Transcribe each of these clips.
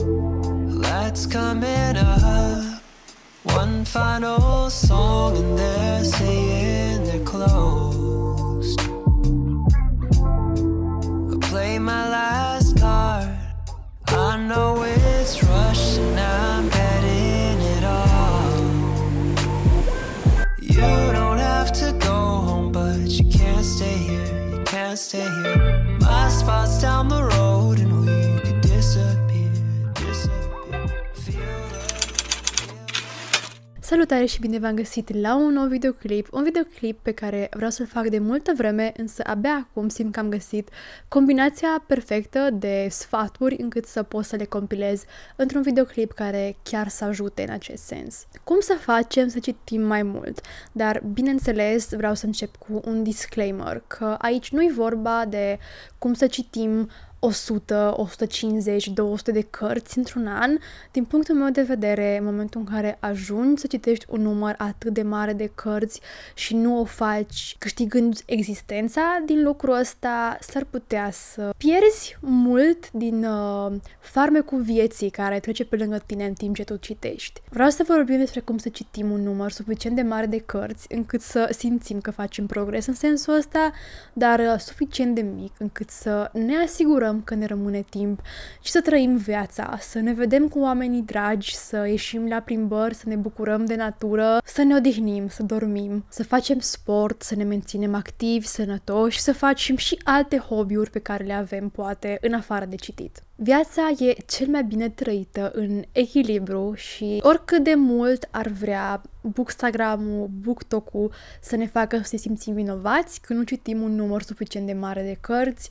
Lights coming up, one final song, and they're saying. Salutare și bine v-am găsit la un nou videoclip, un videoclip pe care vreau să-l fac de multă vreme, însă abia acum simt că am găsit combinația perfectă de sfaturi încât să pot să le compilez într-un videoclip care chiar să ajute în acest sens. Cum să facem să citim mai mult? Dar, bineînțeles, vreau să încep cu un disclaimer, că aici nu-i vorba de cum să citim 100, 150, 200 de cărți într-un an, din punctul meu de vedere, în momentul în care ajungi să citești un număr atât de mare de cărți și nu o faci câștigând existența din lucrul ăsta, s-ar putea să pierzi mult din uh, farmecul vieții care trece pe lângă tine în timp ce tu citești. Vreau să vorbim despre cum să citim un număr suficient de mare de cărți încât să simțim că facem progres în sensul ăsta, dar uh, suficient de mic încât să ne asigurăm bucurăm că ne rămâne timp și să trăim viața, să ne vedem cu oamenii dragi, să ieșim la plimbări, să ne bucurăm de natură, să ne odihnim, să dormim, să facem sport, să ne menținem activi, sănătoși, să facem și alte hobby-uri pe care le avem, poate, în afară de citit. Viața e cel mai bine trăită în echilibru și oricât de mult ar vrea Bookstagram-ul, BookTok-ul să ne facă să ne simțim vinovați când nu citim un număr suficient de mare de cărți,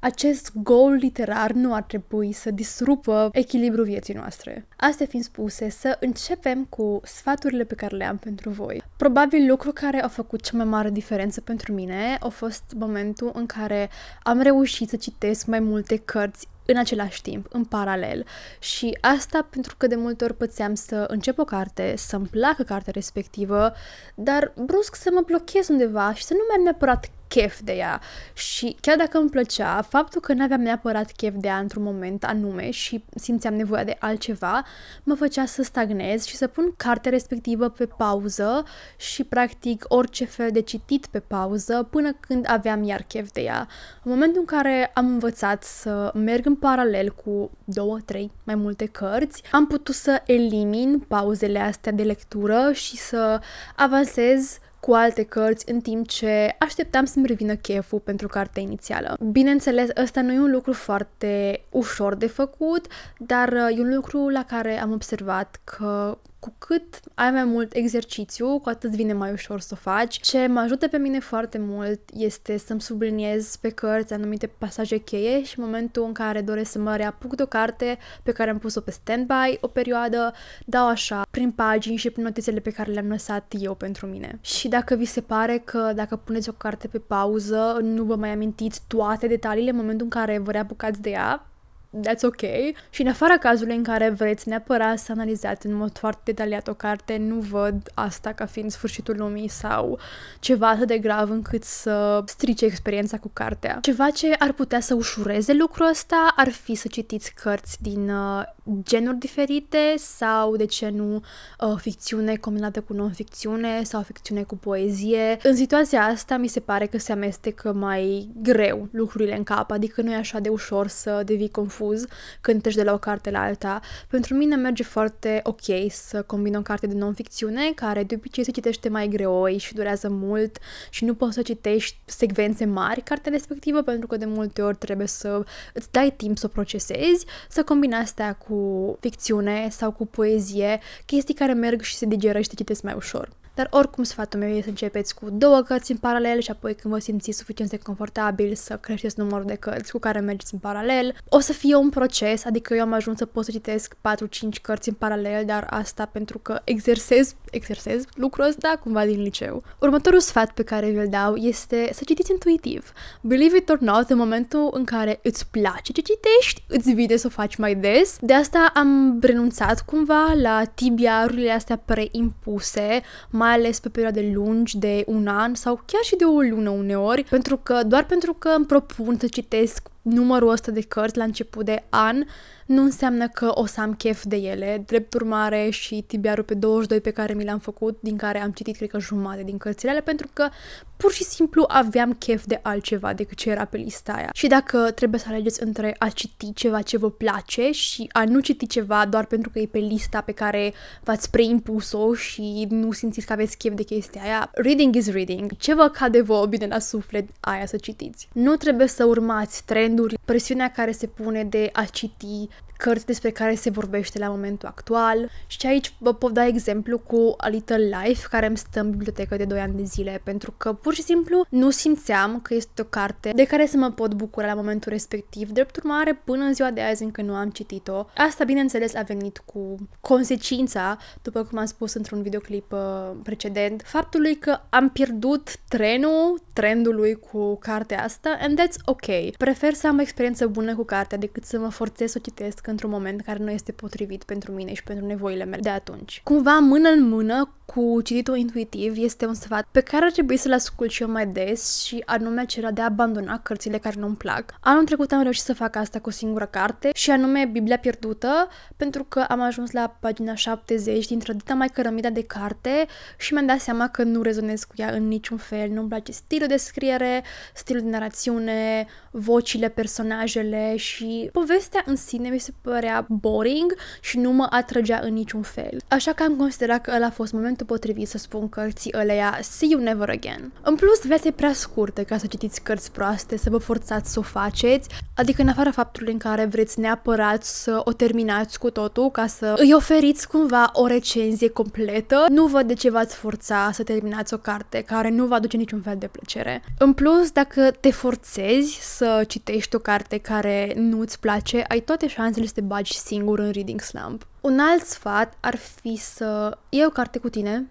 acest gol literar nu ar trebui să disrupă echilibrul vieții noastre. Astea fiind spuse, să începem cu sfaturile pe care le am pentru voi. Probabil lucru care a făcut cea mai mare diferență pentru mine a fost momentul în care am reușit să citesc mai multe cărți în același timp, în paralel. Și asta pentru că de multe ori pățeam să încep o carte, să-mi placă cartea respectivă, dar brusc să mă blochez undeva și să nu am neapărat chef de ea și chiar dacă îmi plăcea, faptul că n-aveam neapărat chef de ea într-un moment anume și simțeam nevoia de altceva, mă făcea să stagnez și să pun cartea respectivă pe pauză și practic orice fel de citit pe pauză până când aveam iar chef de ea. În momentul în care am învățat să merg în paralel cu două, trei, mai multe cărți, am putut să elimin pauzele astea de lectură și să avansez cu alte cărți în timp ce așteptam să-mi revină cheful pentru cartea inițială. Bineînțeles, ăsta nu e un lucru foarte ușor de făcut, dar uh, e un lucru la care am observat că cu cât ai mai mult exercițiu, cu atât vine mai ușor să o faci. Ce mă ajută pe mine foarte mult este să-mi subliniez pe cărți anumite pasaje cheie și în momentul în care doresc să mă reapuc de o carte pe care am pus-o pe standby o perioadă, dau așa, prin pagini și prin notițele pe care le-am lăsat eu pentru mine. Și dacă vi se pare că dacă puneți o carte pe pauză, nu vă mai amintiți toate detaliile în momentul în care vă reapucați de ea, that's ok. Și în afara cazului în care vreți neapărat să analizați în mod foarte detaliat o carte, nu văd asta ca fiind sfârșitul lumii sau ceva atât de grav încât să strice experiența cu cartea. Ceva ce ar putea să ușureze lucrul ăsta ar fi să citiți cărți din uh, genuri diferite sau, de ce nu, uh, ficțiune combinată cu non-ficțiune sau ficțiune cu poezie. În situația asta mi se pare că se amestecă mai greu lucrurile în cap, adică nu e așa de ușor să devii confuz confuz când treci de la o carte la alta. Pentru mine merge foarte ok să combin o carte de non-ficțiune, care de obicei se citește mai greoi și durează mult și nu poți să citești secvențe mari cartea respectivă, pentru că de multe ori trebuie să îți dai timp să o procesezi, să combini astea cu ficțiune sau cu poezie, chestii care merg și se digeră și te citești mai ușor. Dar oricum sfatul meu e să începeți cu două cărți în paralel și apoi când vă simțiți suficient de confortabil să creșteți numărul de cărți cu care mergeți în paralel. O să fie un proces, adică eu am ajuns să pot să citesc 4-5 cărți în paralel, dar asta pentru că exersez, exersez lucrul ăsta cumva din liceu. Următorul sfat pe care vi-l dau este să citiți intuitiv. Believe it or not, în momentul în care îți place ce citești, îți vine să o faci mai des. De asta am renunțat cumva la tibiarurile astea preimpuse, mai mai ales pe perioade lungi de un an sau chiar și de o lună uneori, pentru că doar pentru că îmi propun să citesc numărul ăsta de cărți la început de an nu înseamnă că o să am chef de ele. Drept urmare și tibiarul pe 22 pe care mi l-am făcut, din care am citit cred că jumate din cărțile alea, pentru că pur și simplu aveam chef de altceva decât ce era pe lista aia. Și dacă trebuie să alegeți între a citi ceva ce vă place și a nu citi ceva doar pentru că e pe lista pe care v-ați preimpus-o și nu simțiți că aveți chef de chestia aia, reading is reading. Ce vă cade vouă bine la suflet, aia să citiți. Nu trebuie să urmați trend gânduri, presiunea care se pune de a citi, cărți despre care se vorbește la momentul actual și aici vă pot da exemplu cu A Little Life, care îmi stă în bibliotecă de 2 ani de zile, pentru că pur și simplu nu simțeam că este o carte de care să mă pot bucura la momentul respectiv, drept urmare până în ziua de azi încă nu am citit-o. Asta, bineînțeles, a venit cu consecința, după cum am spus într-un videoclip uh, precedent, faptului că am pierdut trenul trendului cu cartea asta and that's ok. Prefer să am o experiență bună cu cartea decât să mă forțez să o citesc într-un moment care nu este potrivit pentru mine și pentru nevoile mele de atunci. Cumva, mână în mână cu cititul intuitiv, este un sfat pe care ar trebui să-l ascult și eu mai des și anume acela de a abandona cărțile care nu-mi plac. Anul trecut am reușit să fac asta cu o singură carte și anume Biblia pierdută, pentru că am ajuns la pagina 70 dintr-o dita mai cărămida de carte și mi-am dat seama că nu rezonez cu ea în niciun fel, nu-mi place stilul de scriere, stilul de narațiune, vocile, personajele și povestea în sine mi se părea boring și nu mă atrăgea în niciun fel. Așa că am considerat că ăla a fost momentul potrivit să spun cărții ăleia See You Never Again. În plus, viața e prea scurtă ca să citiți cărți proaste, să vă forțați să o faceți, adică în afara faptului în care vreți neapărat să o terminați cu totul ca să îi oferiți cumva o recenzie completă, nu văd de ce v-ați forța să terminați o carte care nu vă aduce niciun fel de plăcere. În plus, dacă te forțezi să citești o carte care nu-ți place, ai toate șansele să te bagi singur în reading slump. Un alt sfat ar fi să iei o carte cu tine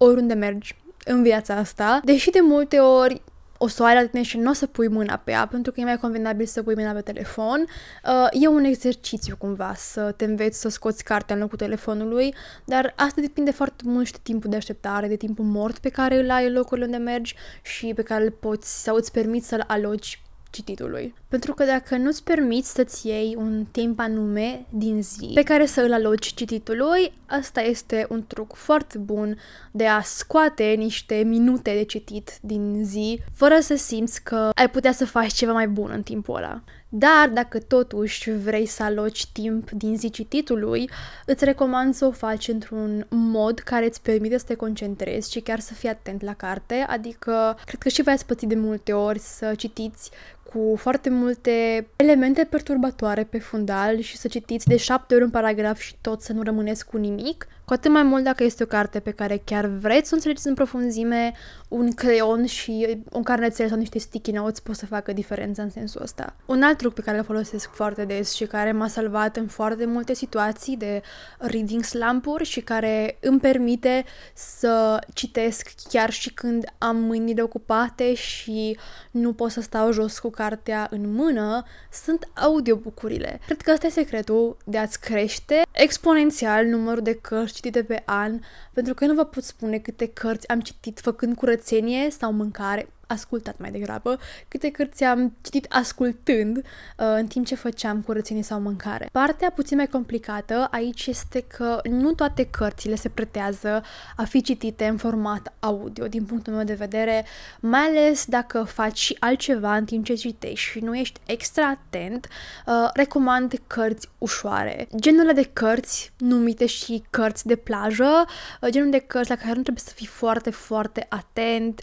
oriunde mergi în viața asta, deși de multe ori o soare la tine și nu o să pui mâna pe ea, pentru că e mai convenabil să pui mâna pe telefon. Uh, e un exercițiu cumva să te înveți să scoți cartea în locul telefonului, dar asta depinde foarte mult și de timpul de așteptare, de timpul mort pe care îl ai în locul unde mergi și pe care îl poți sau îți permiți să-l aloci cititului. Pentru că dacă nu-ți permiți să-ți iei un timp anume din zi pe care să îl aloci cititului, asta este un truc foarte bun de a scoate niște minute de citit din zi, fără să simți că ai putea să faci ceva mai bun în timpul ăla. Dar dacă totuși vrei să aloci timp din zi cititului, îți recomand să o faci într-un mod care îți permite să te concentrezi și chiar să fii atent la carte, adică cred că și v ați pățit de multe ori să citiți cu foarte multe elemente perturbatoare pe fundal și să citiți de șapte ori un paragraf și tot să nu rămâneți cu nimic. Cu atât mai mult dacă este o carte pe care chiar vreți să o înțelegeți în profunzime, un creion și un carnețel sau niște sticky notes pot să facă diferența în sensul ăsta. Un alt truc pe care îl folosesc foarte des și care m-a salvat în foarte multe situații de reading slump și care îmi permite să citesc chiar și când am mâinile ocupate și nu pot să stau jos cu cartea în mână, sunt audiobook-urile. Cred că asta e secretul de a-ți crește exponențial numărul de cărți citite pe an, pentru că nu vă pot spune câte cărți am citit făcând curățenie sau mâncare ascultat mai degrabă, câte cărți am citit ascultând uh, în timp ce făceam curățenie sau mâncare. Partea puțin mai complicată aici este că nu toate cărțile se pretează a fi citite în format audio, din punctul meu de vedere, mai ales dacă faci altceva în timp ce citești și nu ești extra atent, uh, recomand cărți ușoare. Genul de cărți numite și cărți de plajă, uh, genul de cărți la care nu trebuie să fii foarte, foarte atent,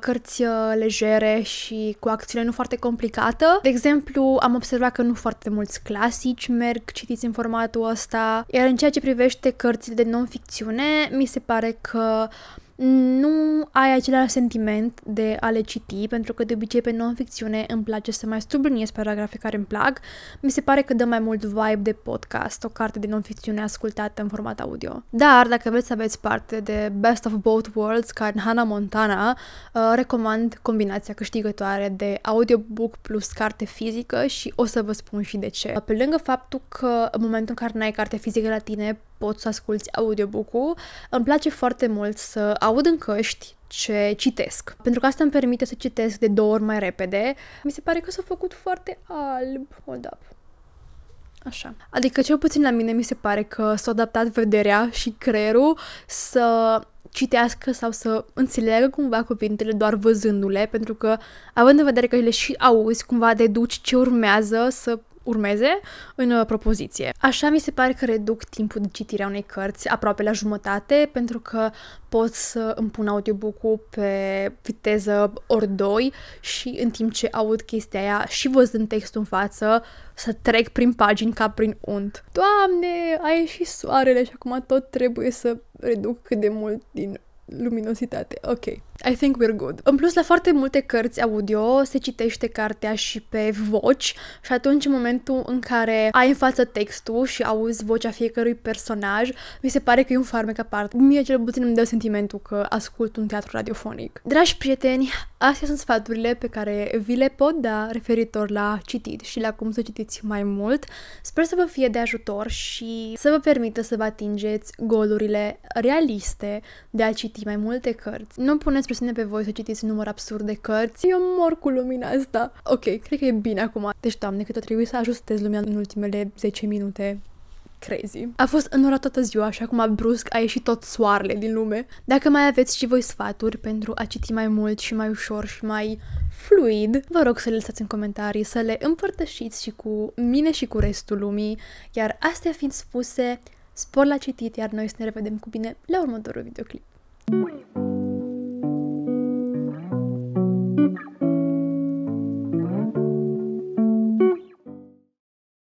cărți legere și cu acțiune nu foarte complicată. De exemplu, am observat că nu foarte mulți clasici merg citiți în formatul ăsta, iar în ceea ce privește cărțile de non-ficțiune, mi se pare că nu ai același sentiment de a le citi, pentru că de obicei pe non-ficțiune îmi place să mai subliniez paragrafe care îmi plac. Mi se pare că dă mai mult vibe de podcast, o carte de non-ficțiune ascultată în format audio. Dar dacă vreți să aveți parte de Best of Both Worlds, ca în Hannah Montana, uh, recomand combinația câștigătoare de audiobook plus carte fizică și o să vă spun și de ce. Pe lângă faptul că în momentul în care n-ai carte fizică la tine, poți să asculti audiobook-ul. Îmi place foarte mult să aud în căști ce citesc. Pentru că asta îmi permite să citesc de două ori mai repede. Mi se pare că s-a făcut foarte alb. Hold up. Așa. Adică cel puțin la mine mi se pare că s-a adaptat vederea și creierul să citească sau să înțeleagă cumva cuvintele doar văzându-le, pentru că având în vedere că le și auzi, cumva deduci ce urmează să urmeze în uh, propoziție. Așa mi se pare că reduc timpul de citire a unei cărți aproape la jumătate, pentru că pot să îmi pun audiobook-ul pe viteză ori 2 și în timp ce aud chestia aia și văzând textul în față, să trec prin pagini ca prin unt. Doamne, a ieșit soarele și acum tot trebuie să reduc cât de mult din luminositate. Ok. I think we're good. În plus, la foarte multe cărți audio se citește cartea și pe voci și atunci în momentul în care ai în față textul și auzi vocea fiecărui personaj, mi se pare că e un farmec apart. Mie cel puțin îmi dă sentimentul că ascult un teatru radiofonic. Dragi prieteni, astea sunt sfaturile pe care vi le pot da referitor la citit și la cum să citiți mai mult. Sper să vă fie de ajutor și să vă permită să vă atingeți golurile realiste de a citi citi mai multe cărți. Nu puneți presiune pe voi să citiți număr absurd de cărți. Eu mor cu lumina asta. Ok, cred că e bine acum. Deci, doamne, cât o trebuie să ajustez lumea în ultimele 10 minute crazy. A fost ora toată ziua și acum brusc a ieșit tot soarele din lume. Dacă mai aveți și voi sfaturi pentru a citi mai mult și mai ușor și mai fluid, vă rog să le lăsați în comentarii, să le împărtășiți și cu mine și cu restul lumii. Iar astea fiind spuse, spor la citit, iar noi să ne revedem cu bine la următorul videoclip. Música